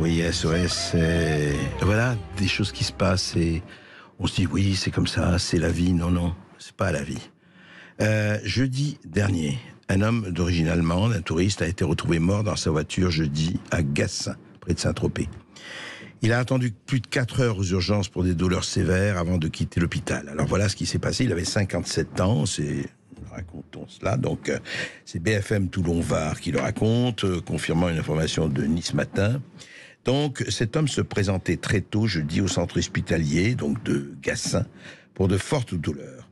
oui SOS, voilà, des choses qui se passent et on se dit oui, c'est comme ça, c'est la vie. Non, non, c'est pas la vie. Euh, jeudi dernier, un homme d'origine allemande, un touriste, a été retrouvé mort dans sa voiture jeudi à Gassin, près de Saint-Tropez. Il a attendu plus de 4 heures aux urgences pour des douleurs sévères avant de quitter l'hôpital. Alors voilà ce qui s'est passé. Il avait 57 ans, c'est Là, donc, euh, c'est BFM Toulon-Var qui le raconte, euh, confirmant une information de Nice Matin. Donc, cet homme se présentait très tôt, jeudi, au centre hospitalier, donc de Gassin, pour de fortes douleurs.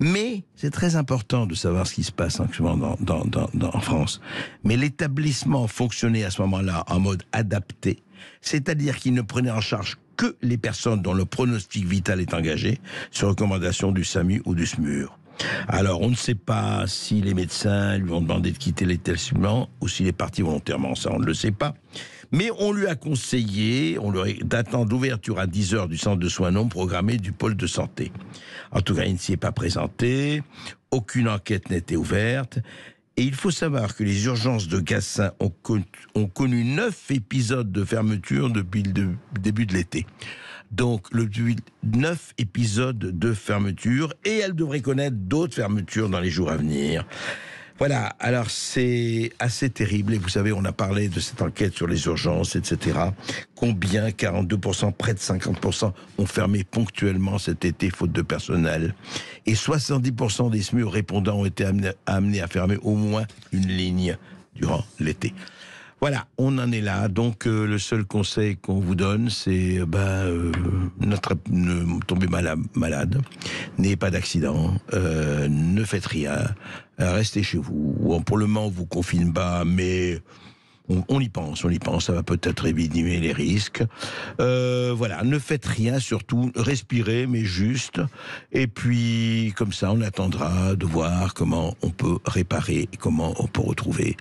Mais c'est très important de savoir ce qui se passe actuellement dans, en France. Mais l'établissement fonctionnait à ce moment-là en mode adapté, c'est-à-dire qu'il ne prenait en charge que les personnes dont le pronostic vital est engagé, sur recommandation du SAMU ou du SMUR. Alors, on ne sait pas si les médecins lui ont demandé de quitter l'établissement ou s'il est parti volontairement. Ça, on ne le sait pas. Mais on lui a conseillé on d'attendre l'ouverture à 10h du centre de soins non programmé du pôle de santé. En tout cas, il ne s'y est pas présenté. Aucune enquête n'était ouverte. Et il faut savoir que les urgences de Gassin ont ont connu neuf épisodes de fermeture depuis le début de l'été donc le 9 épisodes de fermeture et elle devrait connaître d'autres fermetures dans les jours à venir. Voilà, alors c'est assez terrible et vous savez, on a parlé de cette enquête sur les urgences, etc. Combien 42%, près de 50% ont fermé ponctuellement cet été faute de personnel. Et 70% des SMUR répondants ont été amenés à fermer au moins une ligne durant l'été. Voilà, on en est là. Donc euh, le seul conseil qu'on vous donne, c'est euh, ben euh, notre, ne tombez malade, malade n'ayez pas d'accident, ne faites rien, restez chez vous. pour le moment, on vous confine pas, mais on, y pense, on y pense, ça va peut-être diminuer les risques. voilà, ne faites rien surtout, respirez, mais juste. Et puis, comme ça, on attendra de voir comment on peut réparer, comment on peut retrouver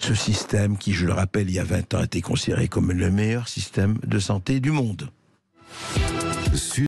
ce système qui, je le rappelle, il y a 20 ans, était considéré comme le meilleur système de santé du monde.